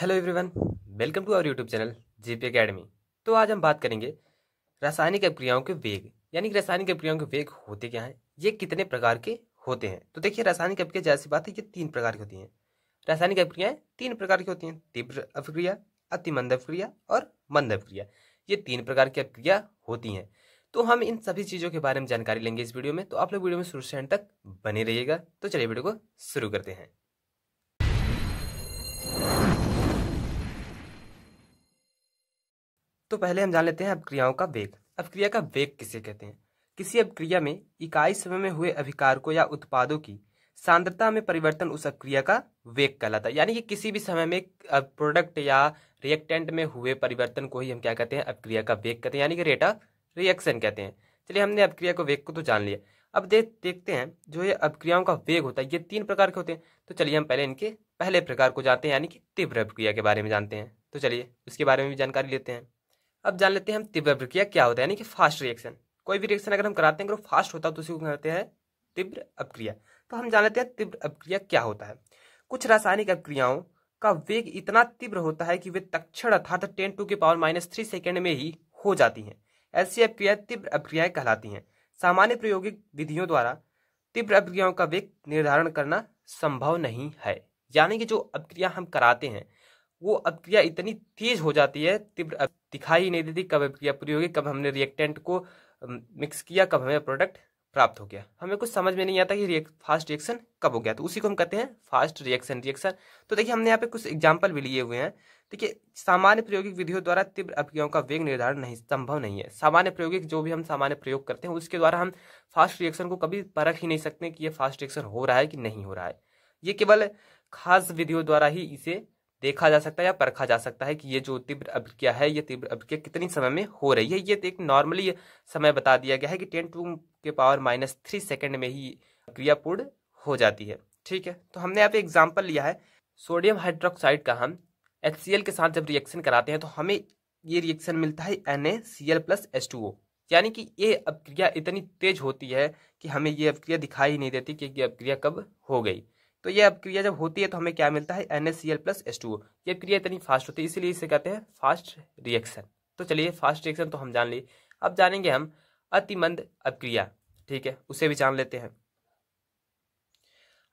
hello everyone welcome to our YouTube channel GP academy तो आज हम बात करेंगे रासायनिक अभिक्रियाओं के वेग यानी कि रासायनिक अभिक्रियाओं के वेग होते क्या हैं ये कितने प्रकार के होते हैं तो देखिए रासायनिक अपक्रिया जैसी बात है ये तीन प्रकार की होती हैं रासायनिक अपक्रियाएं तीन प्रकार की होती हैं तीव्र अपक्रिया अतिमंद अभिक्रिया और मंद अभिक्रिया ये तीन प्रकार की अपक्रिया होती हैं तो हम इन सभी चीज़ों के बारे में जानकारी लेंगे इस वीडियो में तो आप लोग वीडियो में शुरू से एंड तक बने रहिएगा तो चलिए वीडियो को शुरू करते हैं तो पहले हम जान लेते हैं अपक्रियाओं का वेग अपक्रिया का वेग किसे कहते हैं किसी अभिक्रिया में इकाई समय में हुए अभिकारकों या उत्पादों की सांद्रता में परिवर्तन उस अपक्रिया का वेग कहलाता है यानी कि किसी भी समय में प्रोडक्ट या रिएक्टेंट में हुए परिवर्तन को ही हम क्या कहते हैं अपक्रिया का वेग कहते हैं यानी कि रेट ऑफ रिएक्शन कहते हैं चलिए हमने अपक्रिया को वेग को तो जान लिया अब देख देखते हैं जो ये अपक्रियाओं का वेग होता है ये तीन प्रकार के होते हैं तो चलिए हम पहले इनके पहले प्रकार को जानते हैं यानी कि तीव्र अपक्रिया के बारे में जानते हैं तो चलिए उसके बारे में भी जानकारी लेते हैं अब जान लेते हैं हम तीव्र अभिक्रिया क्या होता है यानी कि फास्ट रिएक्शन कोई भी रिएक्शन अगर हम कराते हैं अगर फास्ट होता है तो उसी को कहते हैं तीव्र अभिक्रिया तो हम जान लेते हैं तीव्र अपक्रिया क्या होता है कुछ रासायनिक अभिक्रियाओं का वेग इतना तीव्र होता है कि वे तक्षण अर्थात टेन टू के पावर माइनस थ्री सेकेंड में ही हो जाती हैं ऐसी अभिक्रिया तीव्र अपक्रियाएं कहलाती हैं सामान्य प्रायोगिक विधियों द्वारा तीव्र अभिक्रियाओं का वेग निर्धारण करना संभव नहीं है यानी कि जो अपक्रिया हम कराते हैं वो अभिक्रिया इतनी तेज हो जाती है तीव्र दिखाई ही नहीं देती कब अभिक्रिया पूरी होगी कब हमने रिएक्टेंट को मिक्स किया कब हमें प्रोडक्ट प्राप्त हो गया हमें कुछ समझ में नहीं आता कि रिएक्ट फास्ट रिएक्शन कब हो गया तो उसी को हम कहते हैं फास्ट रिएक्शन रिएक्शन तो देखिए हमने यहाँ पे कुछ एग्जाम्पल भी लिए हुए हैं देखिए सामान्य प्रायोगिक विधियों द्वारा तीव्र अभिक्रियाओं का वेग निर्धारण नहीं संभव नहीं है सामान्य प्रायोगिक जो भी हम सामान्य प्रयोग करते हैं उसके द्वारा हम फास्ट रिएक्शन को कभी परख ही नहीं सकते कि ये फास्ट रिएक्शन हो रहा है कि नहीं हो रहा है ये केवल खास विधियों द्वारा ही इसे देखा जा सकता है या परखा जा सकता है कि ये जो तीव्र अभिक्रिया है ये तीव्र अभिक्रिया कितनी समय में हो रही है ये तो एक नॉर्मली समय बता दिया गया है कि टेन टू के पावर माइनस थ्री सेकेंड में ही क्रिया पूर्ण हो जाती है ठीक है तो हमने यहाँ पे एग्जाम्पल लिया है सोडियम हाइड्रोक्साइड का हम एच के साथ जब रिएक्शन कराते हैं तो हमें ये रिएक्शन मिलता है N A C L plus two O यानी कि ये अभिक्रिया इतनी तेज होती है कि हमें ये अभिक्रिया दिखाई नहीं देती कि ये अभिक्रिया कब हो गई तो ये अपक्रिया जब होती है तो हमें क्या मिलता है N S C L plus S two ये क्रिया इतनी फास्ट होती है इसीलिए इसे कहते हैं फास्ट रिएक्शन तो चलिए फास्ट रिएक्शन तो हम जान लिए अब जानेंगे हम अतिमंद अपक्रिया ठीक है उसे भी जान लेते हैं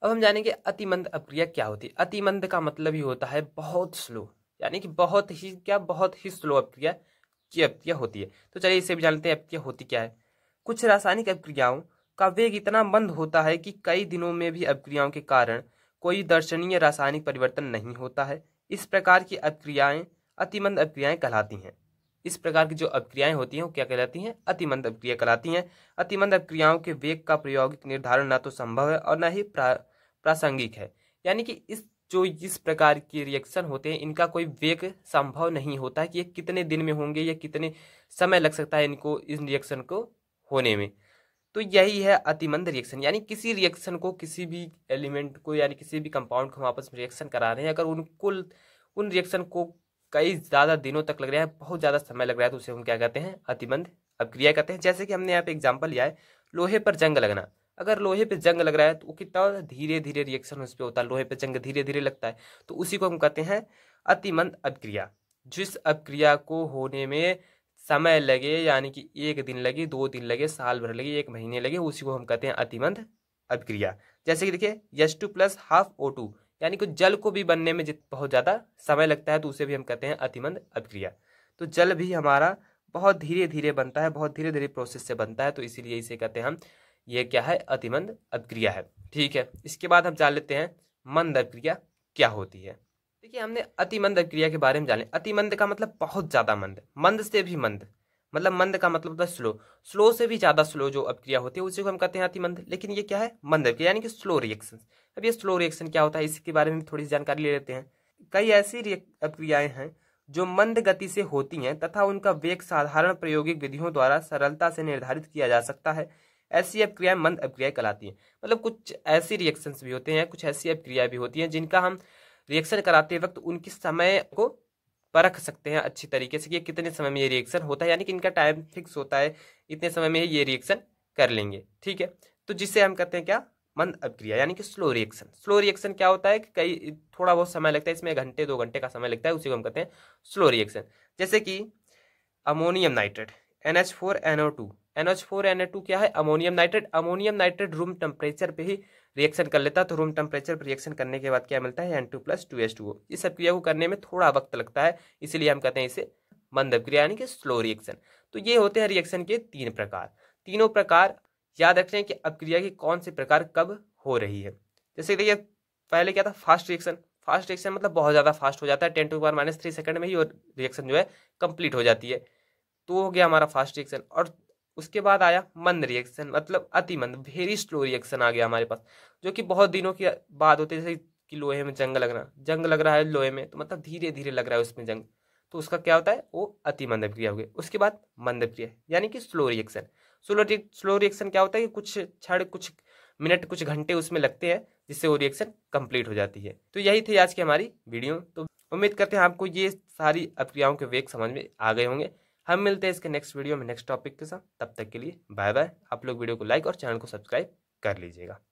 अब हम जानेंगे अतिमंद अपक्रिया क्या होती है अतिमंद का मतलब ही होता है बहुत स्लो यानी कि बहुत ही क्या बहुत ही स्लो अपक्रिया की अपक्रिया होती है तो चलिए इसे भी जानते हैं अपक्रिया होती क्या है कुछ रासायनिक अपक्रियाओं का वेग इतना मंद होता है कि कई दिनों में भी अपक्रियाओं के कारण कोई दर्शनीय रासायनिक परिवर्तन नहीं होता है इस प्रकार की अपक्रियाएं अतिमंद अपक्रियाएं कहलाती हैं इस प्रकार की जो अपक्रियाएं होती हैं वो क्या कहलाती हैं अतिमंद अपक्रिया कहलाती हैं अतिमंद अपक्रियाओं के वेग का प्रायोगिक निर्धारण ना तो संभव है और ना ही प्रासंगिक है यानी कि इस जो इस प्रकार के रिएक्शन होते हैं इनका कोई वेग संभव नहीं होता कि ये कितने दिन में होंगे या कितने समय लग सकता है इनको इस रिएक्शन को होने में तो यही है अतिमंद रिएक्शन यानी किसी रिएक्शन को किसी भी एलिमेंट को यानी किसी भी कंपाउंड को हम आपस में रिएक्शन करा रहे हैं अगर उनको उन रिएक्शन को कई ज़्यादा दिनों तक लग रहा है बहुत ज़्यादा समय लग रहा है तो उसे हम क्या कहते हैं अतिमंद अपक्रिया कहते हैं जैसे कि हमने यहाँ पे एग्जाम्पल लिया है लोहे पर जंग लगना अगर लोहे पर जंग लग रहा है तो वो कितना धीरे धीरे रिएक्शन उस पर होता है लोहे पर जंग धीरे धीरे लगता है तो उसी को हम कहते हैं अतिमंद अपक्रिया जिस अपक्रिया को होने में समय लगे यानी कि एक दिन लगे दो दिन लगे साल भर लगे एक महीने लगे उसी को हम कहते हैं अतिमंद अभिक्रिया जैसे कि देखिए यश two plus half O two यानी कि जल को भी बनने में बहुत ज़्यादा समय लगता है तो उसे भी हम कहते हैं अतिमंद अभिक्रिया तो जल भी हमारा बहुत धीरे धीरे बनता है बहुत धीरे धीरे प्रोसेस से बनता है तो इसीलिए इसे कहते हैं हम ये क्या है अतिमंद अभिक्रिया है ठीक है इसके बाद हम जान लेते हैं मंद अभिक्रिया क्या होती है देखिए हमने अतिमंद क्रिया के बारे में जाने अतिमंद का मतलब बहुत ज़्यादा मंद मंद से भी मंद मतलब मंद का मतलब होता है स्लो स्लो से भी ज़्यादा स्लो जो अपक्रिया होती है उसी को हम कहते हैं मंद लेकिन ये क्या है मंद अपक्रिया यानी कि स्लो रिएक्शन अब ये स्लो रिएक्शन क्या होता है इसके बारे में थोड़ी जानकारी ले लेते हैं कई ऐसी अपक्रियाएं हैं जो मंद गति से होती हैं तथा उनका वेग साधारण प्रायोगिक विधियों द्वारा सरलता से निर्धारित किया जा सकता है ऐसी अपक्रियाएं मंद अपक्रियाएं कहलाती हैं मतलब कुछ ऐसी रिएक्शंस भी होते हैं कुछ ऐसी अपक्रियाएं भी होती हैं जिनका हम रिएक्शन कराते वक्त उनकी समय को परख सकते हैं अच्छी तरीके से कि कितने समय में ये रिएक्शन होता है यानी कि इनका टाइम फिक्स होता है इतने समय में ये रिएक्शन कर लेंगे ठीक है तो जिससे हम कहते हैं क्या मंद अभिक्रिया यानी कि स्लो रिएक्शन स्लो रिएक्शन क्या होता है कि कई थोड़ा बहुत समय लगता है इसमें घंटे दो घंटे का समय लगता है उसी को हम कहते हैं स्लो रिएक्शन जैसे कि ammonium nitrate N H four N O two NH four two क्या है ammonium nitrate ammonium nitrate room temperature पे ही रिएक्शन कर लेता है तो रूम टेम्परेचर पर रिएक्शन करने के बाद क्या मिलता है N two plus two H two O इस सब क्रिया को करने में थोड़ा वक्त लगता है इसीलिए हम कहते हैं इसे मंद क्रिया यानी कि स्लो रिएक्शन तो ये होते हैं रिएक्शन के तीन प्रकार तीनों प्रकार याद रखें कि क्रिया की कौन से प्रकार कब हो रही है जैसे देखिए पहले क्या था फास्ट रिएक्शन फास्ट रिएक्शन मतलब बहुत ज़्यादा फास्ट हो जाता है ten to power minus three second में ही रिएक्शन जो है कंप्लीट हो जाती है तो हो गया हमारा फास्ट रिएक्शन और उसके बाद आया मंद रिएक्शन मतलब अति मंद वेरी स्लो रिएक्शन आ गया हमारे पास जो कि बहुत दिनों की बात होती है जैसे कि लोहे में जंग लगना जंग लग रहा है लोहे में तो मतलब धीरे धीरे लग रहा है उसमें जंग तो उसका क्या होता है वो अति मंद क्रिया गई उसके बाद मंद क्रिया यानी कि slow reaction slow slow reaction क्या होता है कि कुछ क्षण कुछ मिनट कुछ घंटे उसमें लगते हैं जिससे वो रिएक्शन कंप्लीट हो जाती है तो यही थी आज की हमारी वीडियो तो उम्मीद करते हैं आपको ये सारी अभिक्रियाओं के वेग समझ में आ गए होंगे हम मिलते हैं इसके नेक्स्ट वीडियो में नेक्स्ट टॉपिक के साथ तब तक के लिए बाय बाय आप लोग वीडियो को लाइक और चैनल को सब्सक्राइब कर लीजिएगा